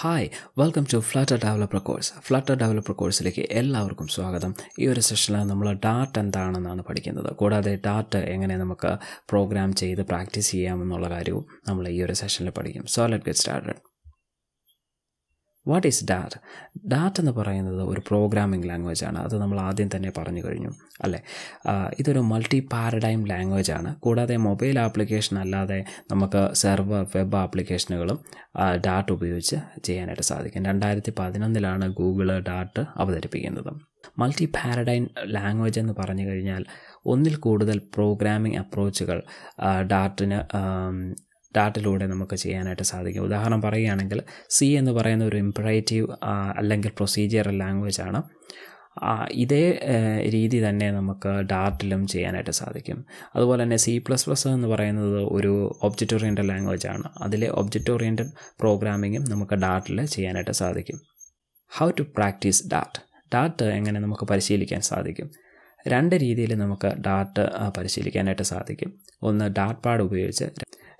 hi welcome to flutter developer course flutter developer കോഴ്സിലേക്ക് എല്ലാവർക്കും സ്വാഗതം ഈ ഒരു സെഷനിൽ നമ്മൾ ഡാർട്ട് എന്താണെന്നാണ് പഠിക്കുന്നത് കൂടാതെ ഡാർട്ട് എങ്ങനെ നമുക്ക് പ്രോഗ്രാം ചെയ്ത് പ്രാക്ടീസ് ചെയ്യാമെന്നുള്ള കാര്യവും നമ്മൾ ഈ ഒരു സെഷനിൽ പഠിക്കും so let get started what is data data എന്ന് പറയുന്നത് ഒരു പ്രോഗ്രാമിംഗ് ലാംഗ്വേജ് ആണ് അത് നമ്മൾ ആദ്യം തന്നെ പറഞ്ഞു കഴിഞ്ഞു അല്ലേ ഇതൊരു മൾട്ടി പാരഡൈം ലാംഗ്വേജ് ആണ് കൂടാതെ മൊബൈൽ ആപ്ലിക്കേഷൻ അല്ലാതെ നമുക്ക് സെർവർ വെബ് ആപ്ലിക്കേഷനുകളും ഡാറ്റ് ഉപയോഗിച്ച് ചെയ്യാനായിട്ട് സാധിക്കും രണ്ടായിരത്തി പതിനൊന്നിലാണ് ഗൂഗിൾ ഡാറ്റ് അവതരിപ്പിക്കുന്നത് മൾട്ടി പാരഡൈം ലാംഗ്വേജ് എന്ന് പറഞ്ഞു കഴിഞ്ഞാൽ ഒന്നിൽ കൂടുതൽ പ്രോഗ്രാമിംഗ് അപ്രോച്ചുകൾ ഡാറ്റിന് ഡാട്ടിലൂടെ നമുക്ക് ചെയ്യാനായിട്ട് സാധിക്കും ഉദാഹരണം പറയുകയാണെങ്കിൽ സി എന്ന് പറയുന്ന ഒരു ഇംപറേറ്റീവ് അല്ലെങ്കിൽ പ്രൊസീജിയറൽ ലാംഗ്വേജ് ആണ് ഇതേ രീതി തന്നെ നമുക്ക് ഡാർട്ടിലും ചെയ്യാനായിട്ട് സാധിക്കും അതുപോലെ തന്നെ സി പ്ലസ് പ്ലസ് എന്ന് പറയുന്നത് ഒരു ഒബ്ജക്റ്റ് ഓറിയൻറ്റഡ് ലാംഗ്വേജ് ആണ് അതിലെ ഒബ്ജക്റ്റ് ഓറിയൻറ്റഡ് പ്രോഗ്രാമിങ്ങും നമുക്ക് ഡാർട്ടിൽ ചെയ്യാനായിട്ട് സാധിക്കും how to practice Dart Dart എങ്ങനെ നമുക്ക് പരിശീലിക്കാൻ സാധിക്കും രണ്ട് രീതിയിൽ നമുക്ക് ഡാർട്ട് പരിശീലിക്കാനായിട്ട് സാധിക്കും ഒന്ന് ഡാർട്ട് പാഡ് ഉപയോഗിച്ച്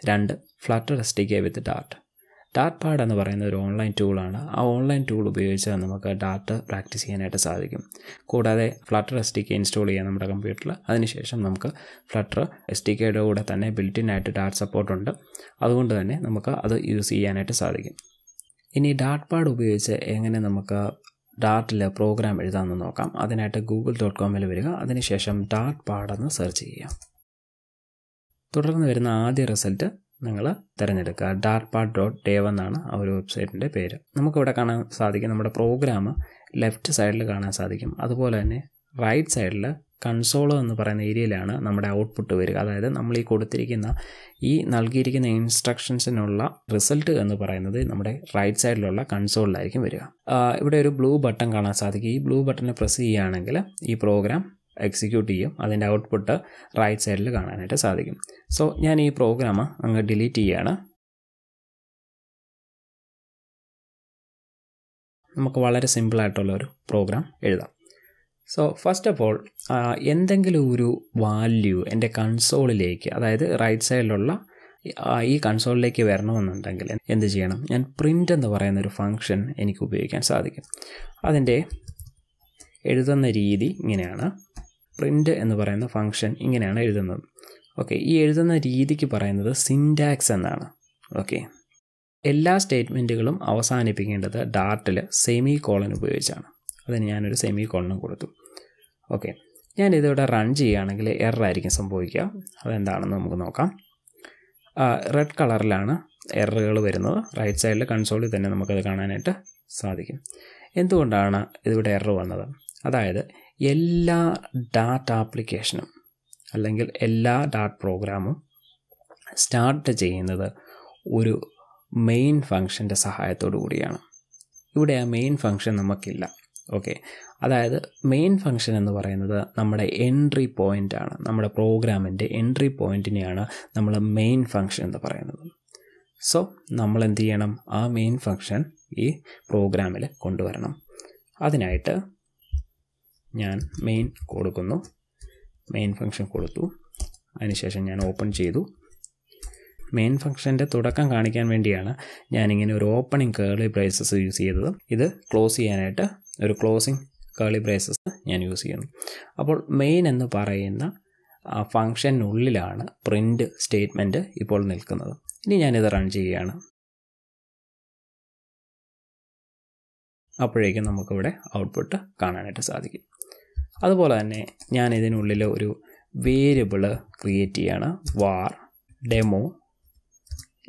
രണ്ട് Flutter S D K with Dart DartPad എന്ന് പറയുന്ന ഒരു ഓൺലൈൻ ടൂളാണ് ആ ഓൺലൈൻ ടൂൾ ഉപയോഗിച്ച് നമുക്ക് ഡാർട്ട് പ്രാക്ടീസ് ചെയ്യാനായിട്ട് സാധിക്കും കൂടാതെ Flutter S D K install ചെയ്യാം നമ്മുടെ കമ്പ്യൂട്ടറിൽ അതിനുശേഷം നമുക്ക് ഫ്ലട്ടർ എസ് ടി കെയുടെ കൂടെ തന്നെ ആയിട്ട് ഡാർട്ട് ഉണ്ട് അതുകൊണ്ട് തന്നെ നമുക്ക് അത് യൂസ് ചെയ്യാനായിട്ട് സാധിക്കും ഇനി ഡാർട്ട് പാഡ് ഉപയോഗിച്ച് എങ്ങനെ നമുക്ക് ഡാർട്ടിൽ പ്രോഗ്രാം എഴുതാമെന്ന് നോക്കാം അതിനായിട്ട് ഗൂഗിൾ ഡോട്ട് കോമിൽ വരിക അതിനുശേഷം ഡാർട്ട് പാഡെന്ന് സെർച്ച് ചെയ്യാം തുടർന്ന് വരുന്ന ആദ്യ റിസൾട്ട് നിങ്ങൾ തിരഞ്ഞെടുക്കുക ഡാർപ ഡോട്ട് ഡേവ് എന്നാണ് ആ ഒരു വെബ്സൈറ്റിൻ്റെ പേര് നമുക്കിവിടെ കാണാൻ സാധിക്കും നമ്മുടെ പ്രോഗ്രാം ലെഫ്റ്റ് സൈഡിൽ കാണാൻ സാധിക്കും അതുപോലെ തന്നെ റൈറ്റ് സൈഡിൽ കൺസോൾ എന്ന് പറയുന്ന ഏരിയയിലാണ് നമ്മുടെ ഔട്ട്പുട്ട് വരിക അതായത് നമ്മൾ ഈ കൊടുത്തിരിക്കുന്ന ഈ നൽകിയിരിക്കുന്ന ഇൻസ്ട്രക്ഷൻസിനുള്ള റിസൾട്ട് എന്ന് പറയുന്നത് നമ്മുടെ റൈറ്റ് സൈഡിലുള്ള കൺസോളിലായിരിക്കും വരിക ഇവിടെ ഒരു ബ്ലൂ ബട്ടൺ കാണാൻ സാധിക്കും ഈ ബ്ലൂ ബട്ടണിൽ പ്രസ് ചെയ്യുകയാണെങ്കിൽ ഈ പ്രോഗ്രാം എക്സിക്യൂട്ട് ചെയ്യും അതിൻ്റെ ഔട്ട്പുട്ട് റൈറ്റ് സൈഡിൽ കാണാനായിട്ട് സാധിക്കും സോ ഞാൻ ഈ പ്രോഗ്രാം അങ്ങ് ഡിലീറ്റ് ചെയ്യുകയാണ് നമുക്ക് വളരെ സിമ്പിളായിട്ടുള്ള ഒരു പ്രോഗ്രാം എഴുതാം സോ ഫസ്റ്റ് ഓഫ് ഓൾ എന്തെങ്കിലും ഒരു വാല്യൂ എൻ്റെ കൺസോളിലേക്ക് അതായത് റൈറ്റ് സൈഡിലുള്ള ഈ കൺസോളിലേക്ക് വരണമെന്നുണ്ടെങ്കിൽ എന്ത് ചെയ്യണം ഞാൻ പ്രിൻ്റ് എന്ന് പറയുന്ന ഒരു ഫംഗ്ഷൻ എനിക്ക് ഉപയോഗിക്കാൻ സാധിക്കും അതിൻ്റെ എഴുതുന്ന രീതി ഇങ്ങനെയാണ് പ്രിൻ്റ് എന്ന് പറയുന്ന ഫങ്ഷൻ ഇങ്ങനെയാണ് എഴുതുന്നത് ഓക്കെ ഈ എഴുതുന്ന രീതിക്ക് പറയുന്നത് സിൻഡാക്സ് എന്നാണ് ഓക്കെ എല്ലാ സ്റ്റേറ്റ്മെൻറ്റുകളും അവസാനിപ്പിക്കേണ്ടത് ഡാർട്ടിൽ സെമി കോളൻ ഉപയോഗിച്ചാണ് അതിന് ഞാനൊരു സെമി കോളനും കൊടുത്തു ഓക്കെ ഞാൻ ഇതിവിടെ റൺ ചെയ്യുകയാണെങ്കിൽ എററായിരിക്കും സംഭവിക്കുക അതെന്താണെന്ന് നമുക്ക് നോക്കാം റെഡ് കളറിലാണ് എററുകൾ വരുന്നത് റൈറ്റ് സൈഡിൽ കൺസോളിൽ തന്നെ നമുക്കത് കാണാനായിട്ട് സാധിക്കും എന്തുകൊണ്ടാണ് ഇതിവിടെ എറർ വന്നത് അതായത് എല്ലാ ഡാറ്റ് ആപ്ലിക്കേഷനും അല്ലെങ്കിൽ എല്ലാ ഡാറ്റ് പ്രോഗ്രാമും സ്റ്റാർട്ട് ചെയ്യുന്നത് ഒരു മെയിൻ ഫങ്ഷൻ്റെ സഹായത്തോടു കൂടിയാണ് ഇവിടെ ആ മെയിൻ ഫങ്ഷൻ നമുക്കില്ല ഓക്കെ അതായത് മെയിൻ ഫങ്ഷൻ എന്ന് പറയുന്നത് നമ്മുടെ എൻട്രി പോയിൻ്റ് ആണ് നമ്മുടെ പ്രോഗ്രാമിൻ്റെ എൻട്രി പോയിൻറ്റിനെയാണ് നമ്മൾ മെയിൻ ഫങ്ഷൻ എന്ന് പറയുന്നത് സോ നമ്മൾ എന്ത് ചെയ്യണം ആ മെയിൻ ഫങ്ഷൻ ഈ പ്രോഗ്രാമിൽ കൊണ്ടുവരണം അതിനായിട്ട് ഞാൻ മെയിൻ കൊടുക്കുന്നു മെയിൻ ഫംഗ്ഷൻ കൊടുത്തു അതിനുശേഷം ഞാൻ ഓപ്പൺ ചെയ്തു മെയിൻ ഫംഗ്ഷൻ്റെ തുടക്കം കാണിക്കാൻ വേണ്ടിയാണ് ഞാനിങ്ങനെ ഒരു ഓപ്പണിംഗ് കേളി ബ്രേസസ് യൂസ് ചെയ്തത് ഇത് ക്ലോസ് ചെയ്യാനായിട്ട് ഒരു ക്ലോസിംഗ് കേളി ബ്രേസസ് ഞാൻ യൂസ് ചെയ്യുന്നു അപ്പോൾ മെയിൻ എന്ന് പറയുന്ന ഫംഗ്ഷനുള്ളിലാണ് പ്രിൻ്റ് സ്റ്റേറ്റ്മെൻറ്റ് ഇപ്പോൾ നിൽക്കുന്നത് ഇനി ഞാനിത് റൺ ചെയ്യുകയാണ് അപ്പോഴേക്കും നമുക്കിവിടെ ഔട്ട്പുട്ട് കാണാനായിട്ട് സാധിക്കും അതുപോലെ തന്നെ ഞാൻ ഇതിനുള്ളിൽ ഒരു വേരിയബിൾ ക്രിയേറ്റ് ചെയ്യാണ് var demo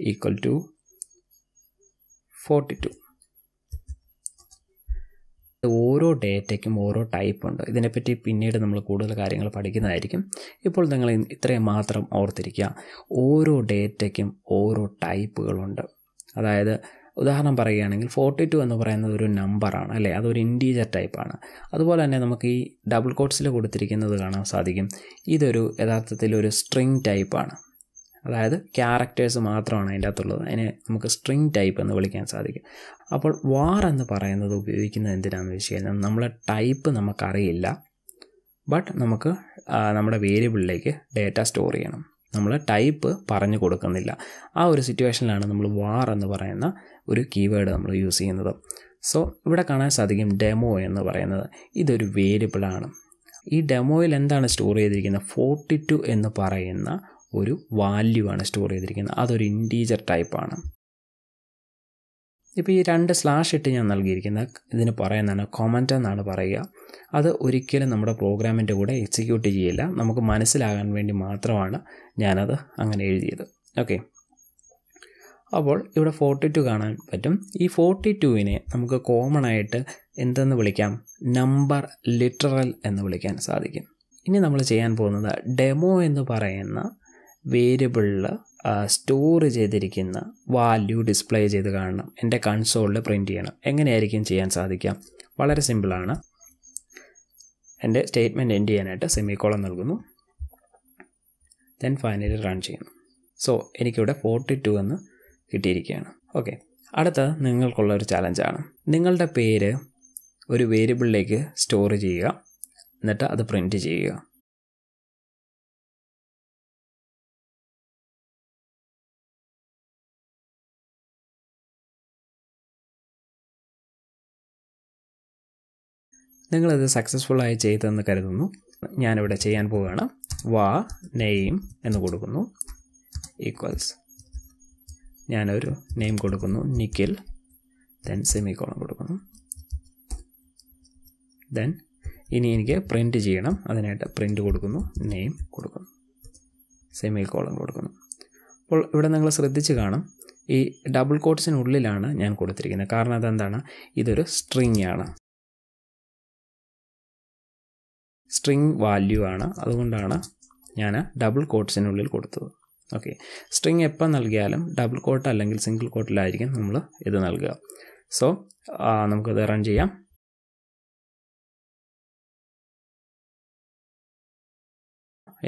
equal to forty two ഓരോ ഡേറ്റയ്ക്കും ഓരോ ടൈപ്പ് ഉണ്ട് ഇതിനെപ്പറ്റി പിന്നീട് നമ്മൾ കൂടുതൽ കാര്യങ്ങൾ പഠിക്കുന്നതായിരിക്കും ഇപ്പോൾ നിങ്ങൾ ഇത്രയും മാത്രം ഓർത്തിരിക്കുക ഓരോ ഡേറ്റയ്ക്കും ഓരോ ടൈപ്പുകളുണ്ട് അതായത് ഉദാഹരണം പറയുകയാണെങ്കിൽ ഫോർട്ടി ടു എന്ന് പറയുന്നത് ഒരു നമ്പറാണ് അല്ലേ അതൊരു ഇൻഡീജർ ടൈപ്പാണ് അതുപോലെ തന്നെ നമുക്ക് ഈ ഡബിൾ കോട്ട്സിൽ കൊടുത്തിരിക്കുന്നത് കാണാൻ സാധിക്കും ഇതൊരു യഥാർത്ഥത്തിൽ ഒരു സ്ട്രിങ് ടൈപ്പാണ് അതായത് ക്യാരക്ടേഴ്സ് മാത്രമാണ് അതിൻ്റെ അകത്തുള്ളത് അതിനെ നമുക്ക് സ്ട്രിങ് ടൈപ്പ് എന്ന് വിളിക്കാൻ സാധിക്കും അപ്പോൾ വാർ എന്ന് പറയുന്നത് ഉപയോഗിക്കുന്നത് എന്തിനാണെന്ന് വെച്ച് കഴിഞ്ഞാൽ നമ്മളെ ടൈപ്പ് നമുക്കറിയില്ല ബട്ട് നമുക്ക് നമ്മുടെ വേരിയബിളിലേക്ക് ഡേറ്റ സ്റ്റോർ ചെയ്യണം നമ്മൾ ടൈപ്പ് പറഞ്ഞു കൊടുക്കുന്നില്ല ആ ഒരു സിറ്റുവേഷനിലാണ് നമ്മൾ വാർ എന്ന് പറയുന്ന ഒരു കീവേഡ് നമ്മൾ യൂസ് ചെയ്യുന്നത് സോ ഇവിടെ കാണാൻ സാധിക്കും ഡെമോ എന്ന് പറയുന്നത് ഇതൊരു വേരിയബിളാണ് ഈ ഡെമോയിൽ എന്താണ് സ്റ്റോർ ചെയ്തിരിക്കുന്നത് ഫോർട്ടി ടു എന്ന് പറയുന്ന ഒരു വാല്യൂ ആണ് സ്റ്റോർ ചെയ്തിരിക്കുന്നത് അതൊരു ഇൻറ്റീജർ ടൈപ്പാണ് ഇപ്പോൾ ഈ രണ്ട് സ്ലാഷ് ഇട്ട് ഞാൻ നൽകിയിരിക്കുന്ന ഇതിന് പറയുന്നതാണ് കൊമൻറ്റ് എന്നാണ് പറയുക അത് ഒരിക്കലും നമ്മുടെ പ്രോഗ്രാമിൻ്റെ കൂടെ എക്സിക്യൂട്ട് ചെയ്യില്ല നമുക്ക് മനസ്സിലാകാൻ വേണ്ടി മാത്രമാണ് ഞാനത് അങ്ങനെ എഴുതിയത് ഓക്കെ അപ്പോൾ ഇവിടെ ഫോർട്ടി ടു കാണാൻ പറ്റും ഈ ഫോർട്ടി ടുവിനെ നമുക്ക് കോമൺ ആയിട്ട് എന്തെന്ന് വിളിക്കാം നമ്പർ ലിറ്ററൽ എന്ന് വിളിക്കാൻ സാധിക്കും ഇനി നമ്മൾ ചെയ്യാൻ പോകുന്നത് ഡെമോ എന്ന് പറയുന്ന വേരിയബിളിൽ സ്റ്റോർ ചെയ്തിരിക്കുന്ന വാല്യൂ ഡിസ്പ്ലേ ചെയ്ത് കാണണം എൻ്റെ കൺസോളിൽ പ്രിൻ്റ് ചെയ്യണം എങ്ങനെയായിരിക്കും ചെയ്യാൻ സാധിക്കാം വളരെ സിമ്പിളാണ് എൻ്റെ സ്റ്റേറ്റ്മെൻറ്റ് എൻഡ് ചെയ്യാനായിട്ട് സെമിക്കോളം നൽകുന്നു ദെൻ ഫൈനലി റൺ ചെയ്യുന്നു സോ എനിക്കിവിടെ ഫോർട്ടി ടു എന്ന് കിട്ടിയിരിക്കുകയാണ് ഓക്കെ അടുത്ത നിങ്ങൾക്കുള്ള ഒരു ചലഞ്ചാണ് നിങ്ങളുടെ പേര് ഒരു വേരിയബിളിലേക്ക് സ്റ്റോർ ചെയ്യുക എന്നിട്ട് അത് പ്രിൻറ്റ് ചെയ്യുക നിങ്ങളത് സക്സസ്ഫുള്ളായി ചെയ്തെന്ന് കരുതുന്നു ഞാനിവിടെ ചെയ്യാൻ പോവുകയാണ് വാ നെയിം എന്ന് കൊടുക്കുന്നു ഈക്വൽസ് ഞാനൊരു നെയിം കൊടുക്കുന്നു നിക്കിൽ ദെൻ സെമിക്കോളം കൊടുക്കുന്നു ദെൻ ഇനി എനിക്ക് പ്രിൻറ്റ് ചെയ്യണം അതിനായിട്ട് പ്രിൻറ്റ് കൊടുക്കുന്നു നെയിം കൊടുക്കുന്നു സെമിക്കോളം കൊടുക്കുന്നു അപ്പോൾ ഇവിടെ നിങ്ങൾ ശ്രദ്ധിച്ച് കാണും ഈ ഡബിൾ കോട്ട്സിനുള്ളിലാണ് ഞാൻ കൊടുത്തിരിക്കുന്നത് കാരണം അതെന്താണ് ഇതൊരു സ്ട്രിങ് ആണ് സ്ട്രിങ് വാല്യൂ ആണ് അതുകൊണ്ടാണ് ഞാൻ ഡബിൾ കോട്ട്സിനുള്ളിൽ കൊടുത്തത് ഓക്കെ സ്ട്രിങ് എപ്പോൾ നൽകിയാലും ഡബിൾ കോട്ട് അല്ലെങ്കിൽ സിംഗിൾ കോട്ടിലായിരിക്കും നമ്മൾ ഇത് നൽകുക സോ നമുക്കത് റൺ ചെയ്യാം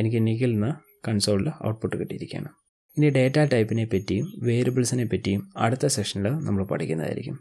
എനിക്ക് നിഖിൽ നിന്ന് കൺസോളിൽ ഔട്ട്പുട്ട് കിട്ടിയിരിക്കുകയാണ് ഇനി ഡേറ്റ ടൈപ്പിനെ പറ്റിയും വേരിയബിൾസിനെ പറ്റിയും അടുത്ത സെഷനിൽ നമ്മൾ പഠിക്കുന്നതായിരിക്കും